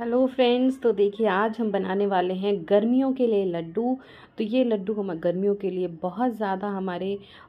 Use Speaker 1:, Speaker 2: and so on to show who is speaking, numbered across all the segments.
Speaker 1: hello friends तो देखिए आज हम बनाने वाले हैं गर्मियों के लिए लड्डू तो ये लड्डू हम गर्मियों के लिए बहुत ज़्यादा हमारे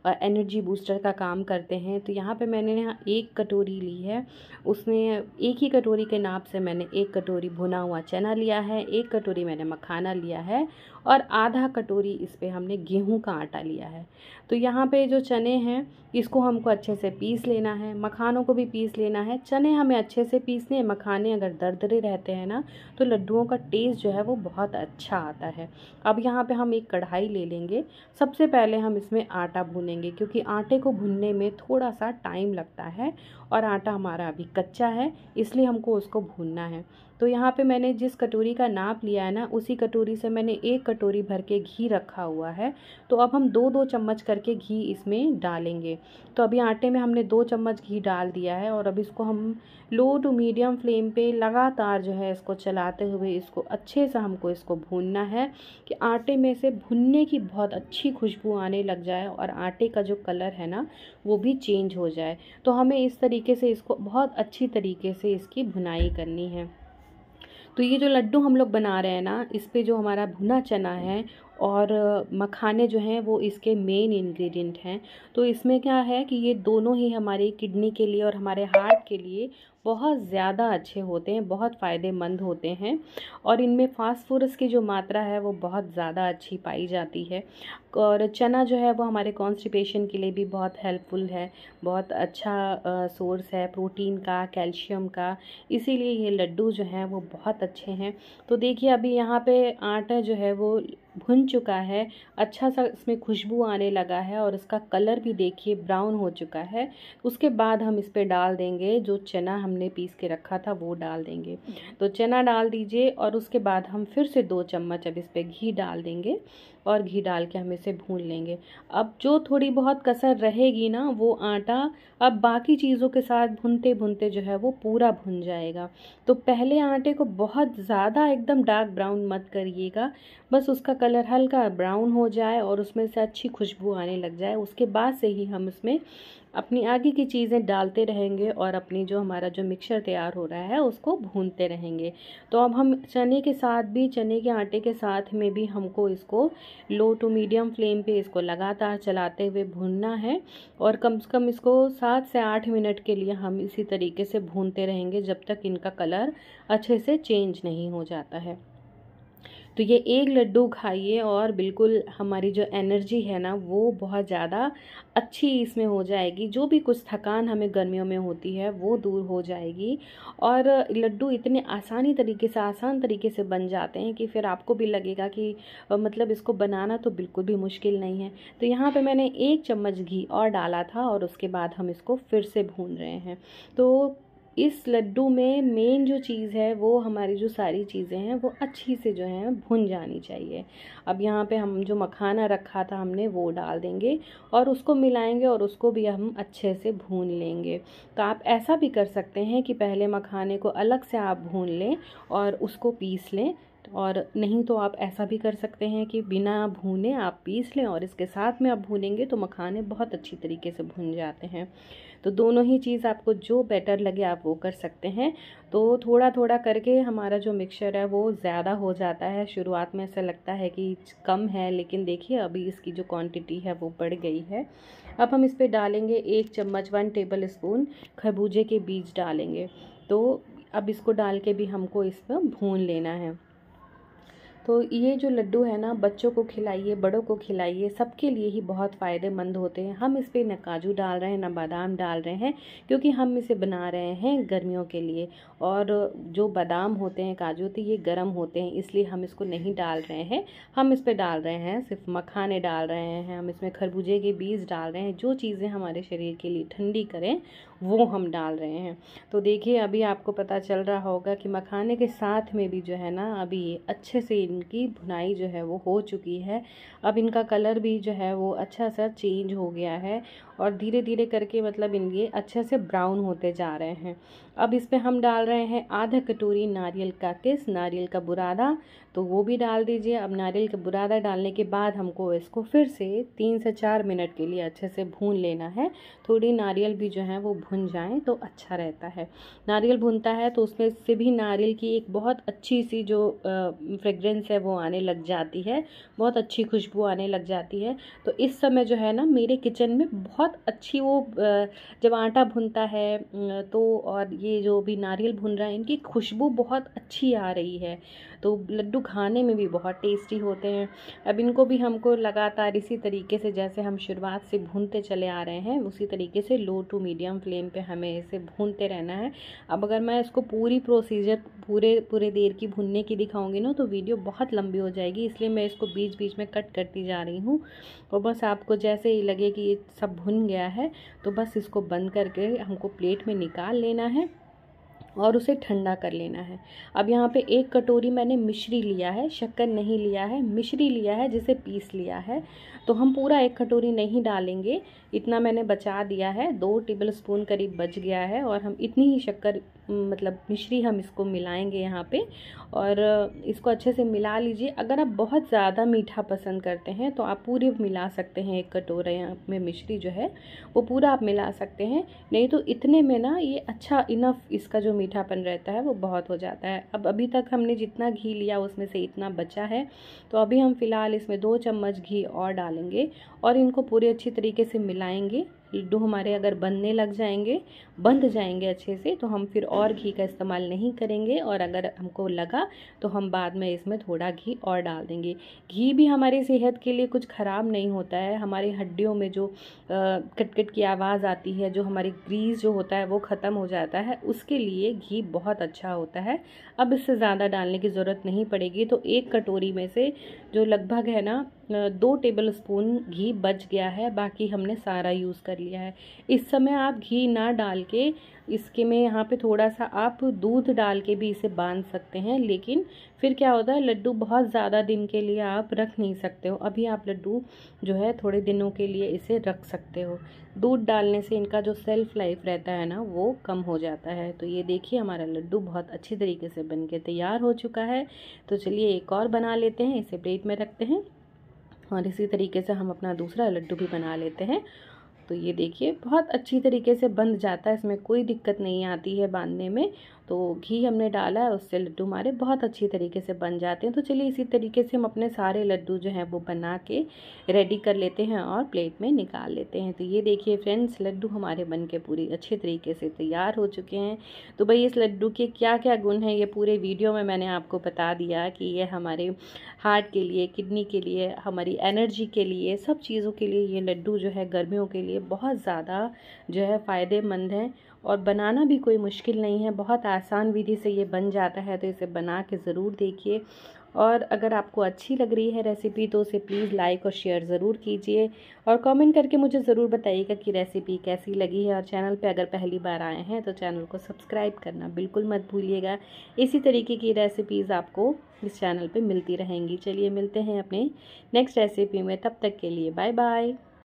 Speaker 1: एनर्जी बूस्टर का काम करते हैं तो यहाँ पे मैंने यहाँ एक कटोरी ली है उसमें एक ही कटोरी के नाप से मैंने एक कटोरी भुना हुआ चना लिया है एक कटोरी मैंने मखाना लिया है और आधा कटोरी इस पर हमने गेहूँ का आटा लिया है तो यहाँ पर जो चने हैं इसको हमको अच्छे से पीस लेना है मखानों को भी पीस लेना है चने हमें अच्छे से पीसने मखाने अगर दर्दरे रहते हैं हैं ना तो लड्डुओं का टेस्ट जो है वो बहुत अच्छा आता है अब यहाँ पे हम एक कढ़ाई ले लेंगे सबसे पहले हम इसमें आटा भूनेंगे क्योंकि आटे को भुनने में थोड़ा सा टाइम लगता है और आटा हमारा अभी कच्चा है इसलिए हमको उसको भूनना है तो यहाँ पे मैंने जिस कटोरी का नाप लिया है ना उसी कटोरी से मैंने एक कटोरी भर के घी रखा हुआ है तो अब हम दो दो चम्मच करके घी इसमें डालेंगे तो अभी आटे में हमने दो चम्मच घी डाल दिया है और अब इसको हम लो टू मीडियम फ्लेम पे लगातार जो है इसको चलाते हुए इसको अच्छे से हमको इसको भूनना है कि आटे में से भुनने की बहुत अच्छी खुशबू आने लग जाए और आटे का जो कलर है ना वो भी चेंज हो जाए तो हमें इस तरीके से इसको बहुत अच्छी तरीके से इसकी भुनाई करनी है तो ये जो लड्डू हम लोग बना रहे हैं ना इस पर जो हमारा भुना चना है और मखाने जो हैं वो इसके मेन इंग्रेडिएंट हैं तो इसमें क्या है कि ये दोनों ही हमारी किडनी के लिए और हमारे हार्ट के लिए बहुत ज़्यादा अच्छे होते हैं बहुत फ़ायदेमंद होते हैं और इनमें फास्फोरस की जो मात्रा है वो बहुत ज़्यादा अच्छी पाई जाती है और चना जो है वो हमारे कॉन्स्टिपेशन के लिए भी बहुत हेल्पफुल है बहुत अच्छा सोर्स है प्रोटीन का कैल्शियम का इसीलिए ये लड्डू जो हैं वो बहुत अच्छे हैं तो देखिए अभी यहाँ पर आटा जो है वो भुन चुका है अच्छा सा इसमें खुशबू आने लगा है और इसका कलर भी देखिए ब्राउन हो चुका है उसके बाद हम इस पर डाल देंगे जो चना हमने पीस के रखा था वो डाल देंगे तो चना डाल दीजिए और उसके बाद हम फिर से दो चम्मच अब इस पर घी डाल देंगे और घी डाल के हम इसे भून लेंगे अब जो थोड़ी बहुत कसर रहेगी ना वो आटा अब बाकी चीज़ों के साथ भुनते भुनते जो है वो पूरा भुन जाएगा तो पहले आटे को बहुत ज़्यादा एकदम डार्क ब्राउन मत करिएगा बस उसका कलर हल्का ब्राउन हो जाए और उसमें से अच्छी खुशबू आने लग जाए उसके बाद से ही हम इसमें अपनी आगे की चीज़ें डालते रहेंगे और अपनी जो हमारा जो मिक्सर तैयार हो रहा है उसको भूनते रहेंगे तो अब हम चने के साथ भी चने के आटे के साथ में भी हमको इसको लो टू मीडियम फ्लेम पे इसको लगातार चलाते हुए भूनना है और कम से कम इसको सात से आठ मिनट के लिए हम इसी तरीके से भूनते रहेंगे जब तक इनका कलर अच्छे से चेंज नहीं हो जाता है तो ये एक लड्डू खाइए और बिल्कुल हमारी जो एनर्जी है ना वो बहुत ज़्यादा अच्छी इसमें हो जाएगी जो भी कुछ थकान हमें गर्मियों में होती है वो दूर हो जाएगी और लड्डू इतने आसानी तरीके से आसान तरीके से बन जाते हैं कि फिर आपको भी लगेगा कि मतलब इसको बनाना तो बिल्कुल भी मुश्किल नहीं है तो यहाँ पर मैंने एक चम्मच घी और डाला था और उसके बाद हम इसको फिर से भून रहे हैं तो इस लड्डू में मेन जो चीज़ है वो हमारी जो सारी चीज़ें हैं वो अच्छी से जो है भुन जानी चाहिए अब यहाँ पे हम जो मखाना रखा था हमने वो डाल देंगे और उसको मिलाएंगे और उसको भी हम अच्छे से भून लेंगे तो आप ऐसा भी कर सकते हैं कि पहले मखाने को अलग से आप भून लें और उसको पीस लें साथ और नहीं तो आप ऐसा भी कर सकते हैं कि बिना भूने आप पीस लें और इसके साथ में आप भूनेंगे तो मखाने बहुत अच्छी तरीके से भून जाते हैं तो दोनों ही चीज़ आपको जो बेटर लगे आप वो कर सकते हैं तो थोड़ा थोड़ा करके हमारा जो मिक्सचर है वो ज़्यादा हो जाता है शुरुआत में ऐसा लगता है कि कम है लेकिन देखिए अभी इसकी जो क्वांटिटी है वो बढ़ गई है अब हम इस पर डालेंगे एक चम्मच वन टेबल स्पून खरबूजे के बीज डालेंगे तो अब इसको डाल के भी हमको इस पर भून लेना है तो ये जो लड्डू है ना बच्चों को खिलाइए बड़ों को खिलाइए सबके लिए ही बहुत फ़ायदेमंद होते हैं हम इस पर ना काजू डाल रहे हैं ना बादाम डाल रहे हैं क्योंकि हम इसे बना रहे हैं गर्मियों के लिए और जो बादाम होते हैं काजू होते ये गर्म होते हैं इसलिए हम इसको नहीं डाल रहे हैं हम इस पर डाल रहे हैं सिर्फ मखाने डाल रहे हैं हम इसमें खरबूजे के बीज डाल रहे हैं जो चीज़ें हमारे शरीर के लिए ठंडी करें वो हम डाल रहे हैं तो देखिए अभी आपको पता चल रहा होगा कि मखाने के साथ में भी जो है ना अभी अच्छे से इनकी भुनाई जो है वो हो चुकी है अब इनका कलर भी जो है वो अच्छा सा चेंज हो गया है और धीरे धीरे करके मतलब इन ये अच्छे से ब्राउन होते जा रहे हैं अब इस पर हम डाल रहे हैं आधा कटोरी नारियल का किस नारियल का बुरादा तो वो भी डाल दीजिए अब नारियल का बुरादा डालने के बाद हमको इसको फिर से तीन से चार मिनट के लिए अच्छे से भून लेना है थोड़ी नारियल भी जो है वो भुन जाएँ तो अच्छा रहता है नारियल भुनता है तो उसमें से भी नारियल की एक बहुत अच्छी सी जो फ्रेगरेंस है वो आने लग जाती है बहुत अच्छी खुशबू आने लग जाती है तो इस समय जो है ना मेरे किचन में बहुत बहुत अच्छी वो जब आटा भुनता है तो और ये जो भी नारियल भुन रहा है इनकी खुशबू बहुत अच्छी आ रही है तो लड्डू खाने में भी बहुत टेस्टी होते हैं अब इनको भी हमको लगातार इसी तरीके से जैसे हम शुरुआत से भूनते चले आ रहे हैं उसी तरीके से लो टू मीडियम फ्लेम पे हमें इसे भूनते रहना है अब अगर मैं इसको पूरी प्रोसीजर पूरे पूरे देर की भुनने की दिखाऊंगी ना तो वीडियो बहुत लंबी हो जाएगी इसलिए मैं इसको बीच बीच में कट करती जा रही हूँ और बस आपको जैसे ही लगे कि ये सब भुन गया है तो बस इसको बंद करके हमको प्लेट में निकाल लेना है और उसे ठंडा कर लेना है अब यहाँ पे एक कटोरी मैंने मिश्री लिया है शक्कर नहीं लिया है मिश्री लिया है जिसे पीस लिया है तो हम पूरा एक कटोरी नहीं डालेंगे इतना मैंने बचा दिया है दो टेबल स्पून करीब बच गया है और हम इतनी ही शक्कर मतलब मिश्री हम इसको मिलाएंगे यहाँ पे और इसको अच्छे से मिला लीजिए अगर आप बहुत ज़्यादा मीठा पसंद करते हैं तो आप पूरे मिला सकते हैं एक कटोरे में मिश्री जो है वो पूरा आप मिला सकते हैं नहीं तो इतने में ना ये अच्छा इनफ इसका जो मीठापन रहता है वो बहुत हो जाता है अब अभी तक हमने जितना घी लिया उसमें से इतना बचा है तो अभी हम फ़िलहाल इसमें दो चम्मच घी और डालेंगे और इनको पूरे अच्छी तरीके से मिलाएँगे लड्डू हमारे अगर बनने लग जाएंगे बंध जाएंगे अच्छे से तो हम फिर और घी का इस्तेमाल नहीं करेंगे और अगर हमको लगा तो हम बाद में इसमें थोड़ा घी और डाल देंगे घी भी हमारी सेहत के लिए कुछ ख़राब नहीं होता है हमारे हड्डियों में जो कटकट की आवाज़ आती है जो हमारी ग्रीस जो होता है वो ख़त्म हो जाता है उसके लिए घी बहुत अच्छा होता है अब इससे ज़्यादा डालने की ज़रूरत नहीं पड़ेगी तो एक कटोरी में से जो लगभग है ना दो टेबल स्पून घी बच गया है बाकी हमने सारा यूज़ कर लिया है इस समय आप घी ना डाल के इसके में यहाँ पे थोड़ा सा आप दूध डाल के भी इसे बांध सकते हैं लेकिन फिर क्या होता है लड्डू बहुत ज़्यादा दिन के लिए आप रख नहीं सकते हो अभी आप लड्डू जो है थोड़े दिनों के लिए इसे रख सकते हो दूध डालने से इनका जो सेल्फ लाइफ रहता है ना वो कम हो जाता है तो ये देखिए हमारा लड्डू बहुत अच्छी तरीके से बन के तैयार हो चुका है तो चलिए एक और बना लेते हैं इसे प्लेट में रखते हैं और हाँ, इसी तरीके से हम अपना दूसरा लड्डू भी बना लेते हैं तो ये देखिए बहुत अच्छी तरीके से बंध जाता है इसमें कोई दिक्कत नहीं आती है बांधने में तो घी हमने डाला है उससे लड्डू हमारे बहुत अच्छी तरीके से बन जाते हैं तो चलिए इसी तरीके से हम अपने सारे लड्डू जो हैं वो बना के रेडी कर लेते हैं और प्लेट में निकाल लेते हैं तो ये देखिए फ्रेंड्स लड्डू हमारे बन के पूरी अच्छे तरीके से तैयार हो चुके हैं तो भाई इस लड्डू के क्या क्या गुण हैं ये पूरे वीडियो में मैंने आपको बता दिया कि ये हमारे हार्ट के लिए किडनी के लिए हमारी एनर्जी के लिए सब चीज़ों के लिए ये लड्डू जो है गर्मियों के लिए बहुत ज़्यादा जो है फ़ायदेमंद हैं और बनाना भी कोई मुश्किल नहीं है बहुत आसान विधि से ये बन जाता है तो इसे बना के ज़रूर देखिए और अगर आपको अच्छी लग रही है रेसिपी तो उसे प्लीज़ लाइक और शेयर ज़रूर कीजिए और कमेंट करके मुझे ज़रूर बताइएगा कि रेसिपी कैसी लगी है और चैनल पे अगर पहली बार आए हैं तो चैनल को सब्सक्राइब करना बिल्कुल मत भूलिएगा इसी तरीके की रेसिपीज़ आपको इस चैनल पर मिलती रहेंगी चलिए मिलते हैं अपने नेक्स्ट रेसिपी में तब तक के लिए बाय बाय